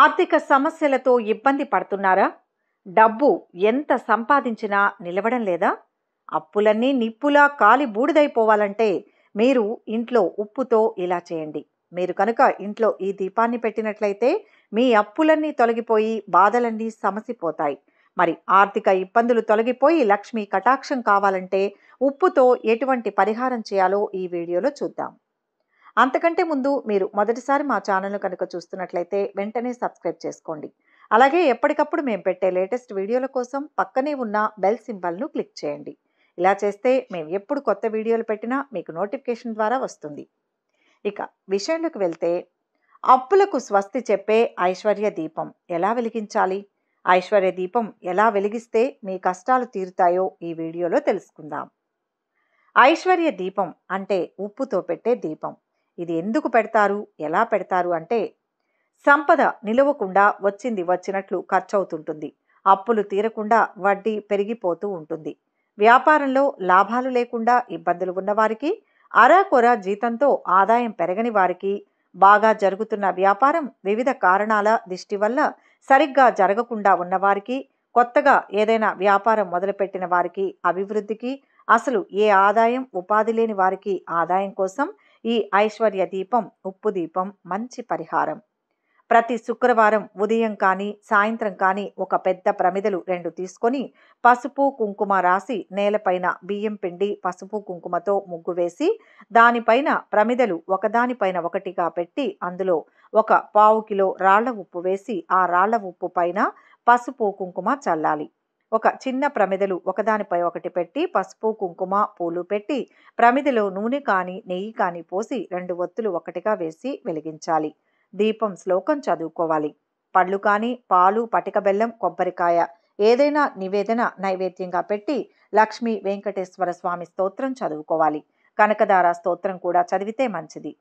ఆర్థిక సమస్యలతో ఇబ్బంది పడుతున్నారా డబ్బు ఎంత సంపాదించినా నిలవడం లేదా అప్పులన్నీ నిప్పులా కాలి బూడిదైపోవాలంటే మీరు ఇంట్లో ఉప్పుతో ఇలా చేయండి మీరు కనుక ఇంట్లో ఈ దీపాన్ని పెట్టినట్లయితే మీ అప్పులన్నీ తొలగిపోయి బాధలన్నీ సమసిపోతాయి మరి ఆర్థిక ఇబ్బందులు తొలగిపోయి లక్ష్మి కటాక్షం కావాలంటే ఉప్పుతో ఎటువంటి పరిహారం చేయాలో ఈ వీడియోలో చూద్దాం అంతకంటే ముందు మీరు మొదటిసారి మా ఛానల్ను కనుక చూస్తున్నట్లయితే వెంటనే సబ్స్క్రైబ్ చేసుకోండి అలాగే ఎప్పటికప్పుడు మేము పెట్టే లేటెస్ట్ వీడియోల కోసం పక్కనే ఉన్న బెల్ సింబల్ను క్లిక్ చేయండి ఇలా చేస్తే మేము ఎప్పుడు కొత్త వీడియోలు పెట్టినా మీకు నోటిఫికేషన్ ద్వారా వస్తుంది ఇక విషయంలోకి వెళ్తే అప్పులకు స్వస్తి చెప్పే ఐశ్వర్య దీపం ఎలా వెలిగించాలి ఐశ్వర్య దీపం ఎలా వెలిగిస్తే మీ కష్టాలు తీరుతాయో ఈ వీడియోలో తెలుసుకుందాం ఐశ్వర్య దీపం అంటే ఉప్పుతో పెట్టే దీపం ఇది ఎందుకు పెడతారు ఎలా పెడతారు అంటే సంపద నిలవకుండా వచ్చింది వచ్చినట్లు ఖర్చవుతుంటుంది అప్పులు తీరకుండా వడ్డీ పెరిగిపోతూ ఉంటుంది వ్యాపారంలో లాభాలు లేకుండా ఇబ్బందులు ఉన్నవారికి అరాకొర జీతంతో ఆదాయం పెరగని వారికి బాగా జరుగుతున్న వ్యాపారం వివిధ కారణాల దిష్టి వల్ల సరిగ్గా జరగకుండా ఉన్నవారికి కొత్తగా ఏదైనా వ్యాపారం మొదలుపెట్టిన వారికి అభివృద్ధికి అసలు ఏ ఆదాయం ఉపాధి లేని వారికి ఆదాయం కోసం ఈ ఐశ్వర్య దీపం ఉప్పు దీపం మంచి పరిహారం ప్రతి శుక్రవారం ఉదయం కానీ సాయంత్రం కానీ ఒక పెద్ద ప్రమిదలు రెండు తీసుకొని పసుపు కుంకుమ రాసి నేలపైన బియ్యం పిండి పసుపు కుంకుమతో ముగ్గు వేసి దానిపైన ప్రమిదలు ఒకదానిపైన ఒకటిగా పెట్టి అందులో ఒక పావు కిలో రాళ్ల ఉప్పు వేసి ఆ రాళ్ల ఉప్పు పైన పసుపు కుంకుమ చల్లాలి ఒక చిన్న ప్రమిదలు ఒకదానిపై ఒకటి పెట్టి పసుపు కుంకుమ పూలు పెట్టి ప్రమిదలో నూనె కానీ నెయ్యి కానీ పోసి రెండు ఒత్తులు ఒకటిగా వేసి వెలిగించాలి దీపం శ్లోకం చదువుకోవాలి పళ్ళు కానీ పాలు పటిక బెల్లం కొబ్బరికాయ ఏదైనా నివేదన నైవేద్యంగా పెట్టి లక్ష్మీ వెంకటేశ్వర స్వామి స్తోత్రం చదువుకోవాలి కనకదార స్తోత్రం కూడా చదివితే మంచిది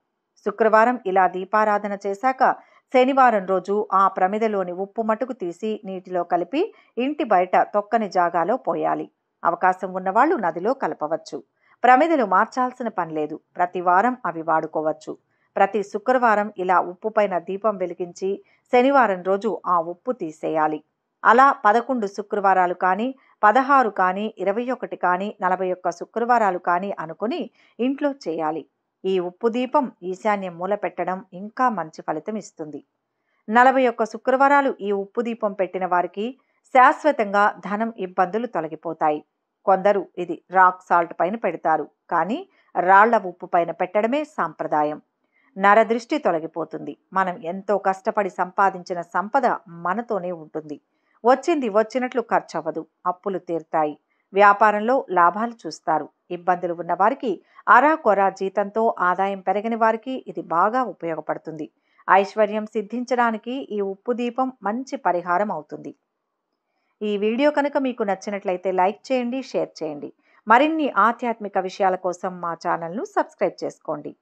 శుక్రవారం ఇలా దీపారాధన చేశాక శనివారం రోజు ఆ ప్రమిదలోని ఉప్పు మటుకు తీసి నీటిలో కలిపి ఇంటి బయట తొక్కని జాగాలో పోయాలి అవకాశం ఉన్నవాళ్ళు నదిలో కలపవచ్చు ప్రమిదలు మార్చాల్సిన పని లేదు ప్రతి వారం అవి వాడుకోవచ్చు ప్రతి శుక్రవారం ఇలా ఉప్పు దీపం వెలిగించి శనివారం రోజు ఆ ఉప్పు తీసేయాలి అలా పదకొండు శుక్రవారాలు కానీ పదహారు కానీ ఇరవై ఒకటి కానీ నలభై ఒక్క శుక్రవారాలు కానీ అనుకుని ఇంట్లో చేయాలి ఈ ఉప్పు దీపం ఈశాన్య మూల పెట్టడం ఇంకా మంచి ఫలితం ఇస్తుంది నలభై ఒక్క శుక్రవారాలు ఈ ఉప్పు దీపం పెట్టిన వారికి శాశ్వతంగా ధనం ఇబ్బందులు తొలగిపోతాయి కొందరు ఇది రాక్ సాల్ట్ పైన పెడతారు కానీ రాళ్ల ఉప్పు పైన పెట్టడమే సాంప్రదాయం నరదృష్టి తొలగిపోతుంది మనం ఎంతో కష్టపడి సంపాదించిన సంపద మనతోనే ఉంటుంది వచ్చింది వచ్చినట్లు ఖర్చు అవ్వదు అప్పులు తీరుతాయి వ్యాపారంలో లాభాలు చూస్తారు ఇబ్బందులు ఉన్నవారికి అరా కొరా జీతంతో ఆదాయం పెరగని వారికి ఇది బాగా ఉపయోగపడుతుంది ఐశ్వర్యం సిద్ధించడానికి ఈ ఉప్పు దీపం మంచి పరిహారం అవుతుంది ఈ వీడియో కనుక మీకు నచ్చినట్లయితే లైక్ చేయండి షేర్ చేయండి మరిన్ని ఆధ్యాత్మిక విషయాల కోసం మా ఛానల్ను సబ్స్క్రైబ్ చేసుకోండి